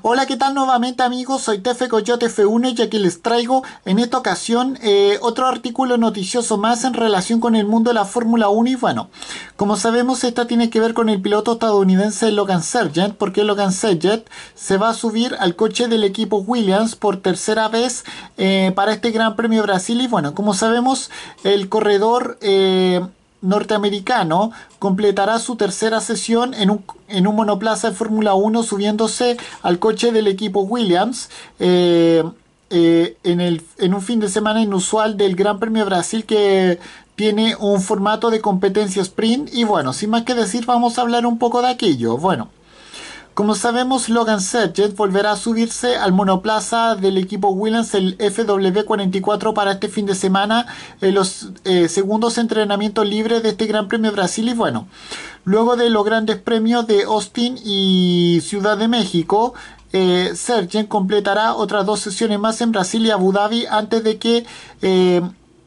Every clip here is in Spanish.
Hola, ¿qué tal nuevamente amigos? Soy Tefe Coyote F1 y aquí les traigo en esta ocasión eh, otro artículo noticioso más en relación con el mundo de la Fórmula 1 y bueno, como sabemos esta tiene que ver con el piloto estadounidense Logan Sergent porque Logan Sergent se va a subir al coche del equipo Williams por tercera vez eh, para este Gran Premio Brasil y bueno, como sabemos el corredor... Eh, norteamericano completará su tercera sesión en un, monoplaza de Fórmula 1 subiéndose al coche del equipo Williams. Eh, eh, en, el, en un fin de semana inusual del Gran Premio Brasil que tiene un formato de competencia sprint y bueno, sin más que decir vamos a hablar un poco de aquello. Bueno, como sabemos, Logan Sergent volverá a subirse al monoplaza del equipo Williams, el FW44, para este fin de semana, en eh, los eh, segundos entrenamientos libres de este Gran Premio Brasil. Y bueno, luego de los grandes premios de Austin y Ciudad de México, eh, Sergent completará otras dos sesiones más en Brasil y Abu Dhabi antes de que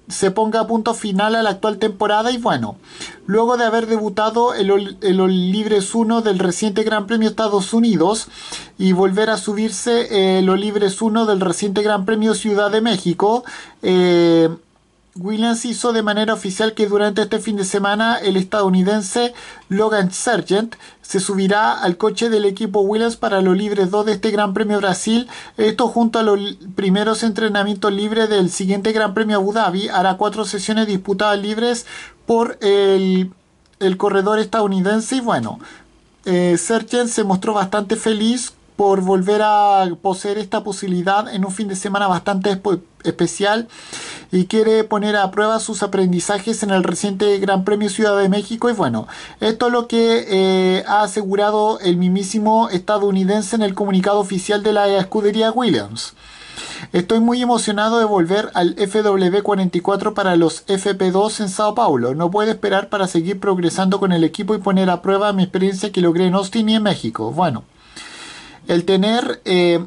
se ponga a punto final a la actual temporada y bueno, luego de haber debutado el, los Libres 1 del reciente Gran Premio Estados Unidos y volver a subirse eh, el Libres 1 del reciente Gran Premio Ciudad de México, eh, Williams hizo de manera oficial que durante este fin de semana el estadounidense Logan Sargent se subirá al coche del equipo Williams para los libres 2 de este Gran Premio Brasil. Esto junto a los primeros entrenamientos libres del siguiente Gran Premio Abu Dhabi hará cuatro sesiones disputadas libres por el, corredor estadounidense y bueno, eh, se mostró bastante feliz por volver a poseer esta posibilidad en un fin de semana bastante especial y quiere poner a prueba sus aprendizajes en el reciente Gran Premio Ciudad de México y bueno, esto es lo que eh, ha asegurado el mismísimo estadounidense en el comunicado oficial de la escudería Williams. Estoy muy emocionado de volver al FW44 para los FP2 en Sao Paulo. No puedo esperar para seguir progresando con el equipo y poner a prueba mi experiencia que logré en Austin y en México. Bueno, el tener, eh,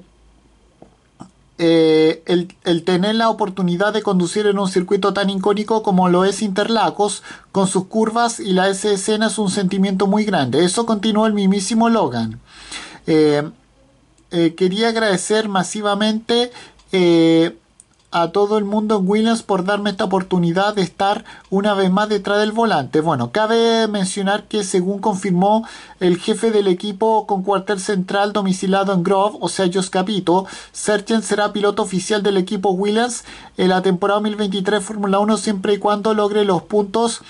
eh, el, tener la oportunidad de conducir en un circuito tan icónico como lo es Interlagos, con sus curvas y la S escena es un sentimiento muy grande. Eso continuó el mismísimo Logan. Eh, quería agradecer masivamente a todo el mundo en Williams por darme esta oportunidad de estar una vez más detrás del volante. Bueno, cabe mencionar que según confirmó el jefe del equipo con cuartel central domicilado en Grove, o sea, yo Capito, Sergent será piloto oficial del equipo Williams en la temporada 2023 Fórmula 1 siempre y cuando logre los puntos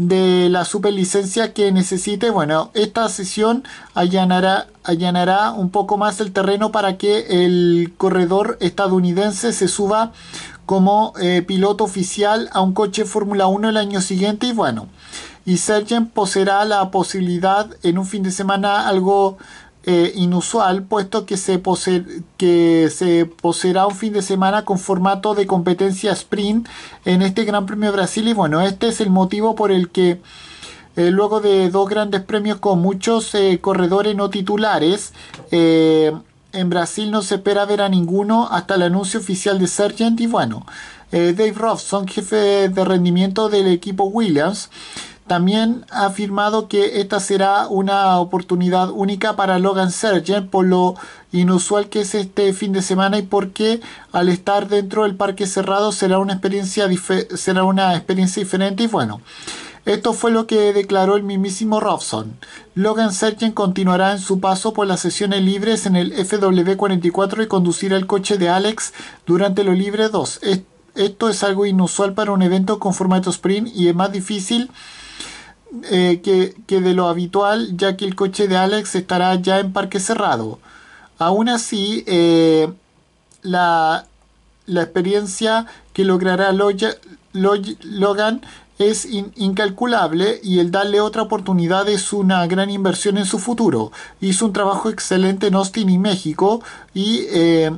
de la superlicencia que necesite. Bueno, esta sesión allanará, allanará un poco más el terreno para que el corredor estadounidense se suba como eh, piloto oficial a un coche Fórmula 1 el año siguiente y bueno, y Sergen poseerá la posibilidad en un fin de semana algo eh, inusual, puesto que se, pose que se poseerá un fin de semana con formato de competencia sprint en este Gran Premio Brasil. Y bueno, este es el motivo por el que eh, luego de dos grandes premios con muchos eh, corredores no titulares, en Brasil no se espera ver a ninguno hasta el anuncio oficial de Sergent y bueno, Dave son jefe de rendimiento del equipo Williams, también ha afirmado que esta será una oportunidad única para Logan Sergent ¿eh? por lo inusual que es este fin de semana y porque al estar dentro del parque cerrado será una experiencia, será una diferente y bueno. Esto fue lo que declaró el mismísimo Robson. Logan Sergent continuará en su paso por las sesiones libres en el FW44 y conducirá el coche de Alex durante lo libre 2. Esto es algo inusual para un evento con formato sprint y es más difícil eh, que, de lo habitual ya que el coche de Alex estará ya en parque cerrado. Aún así, eh, la, experiencia que logrará Logan es incalculable y el darle otra oportunidad es una gran inversión en su futuro. Hizo un trabajo excelente en Austin y México y eh,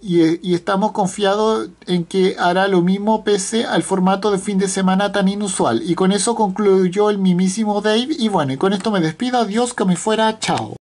y, estamos confiados en que hará lo mismo pese al formato de fin de semana tan inusual. Y con eso concluyó el mimísimo Dave. Y bueno, con esto me despido. Adiós, que me fuera. Chao.